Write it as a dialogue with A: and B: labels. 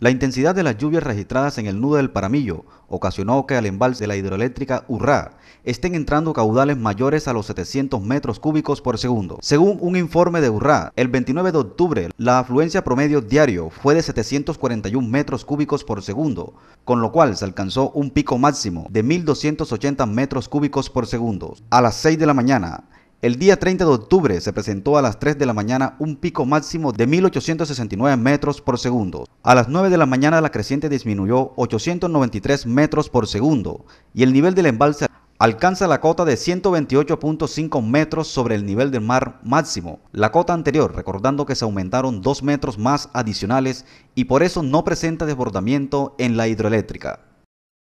A: La intensidad de las lluvias registradas en el nudo del Paramillo ocasionó que al embalse de la hidroeléctrica URRA estén entrando caudales mayores a los 700 metros cúbicos por segundo. Según un informe de URRA, el 29 de octubre la afluencia promedio diario fue de 741 metros cúbicos por segundo, con lo cual se alcanzó un pico máximo de 1.280 metros cúbicos por segundo. A las 6 de la mañana, el día 30 de octubre se presentó a las 3 de la mañana un pico máximo de 1.869 metros por segundo. A las 9 de la mañana la creciente disminuyó 893 metros por segundo y el nivel del embalse alcanza la cota de 128.5 metros sobre el nivel del mar máximo, la cota anterior, recordando que se aumentaron 2 metros más adicionales y por eso no presenta desbordamiento en la hidroeléctrica.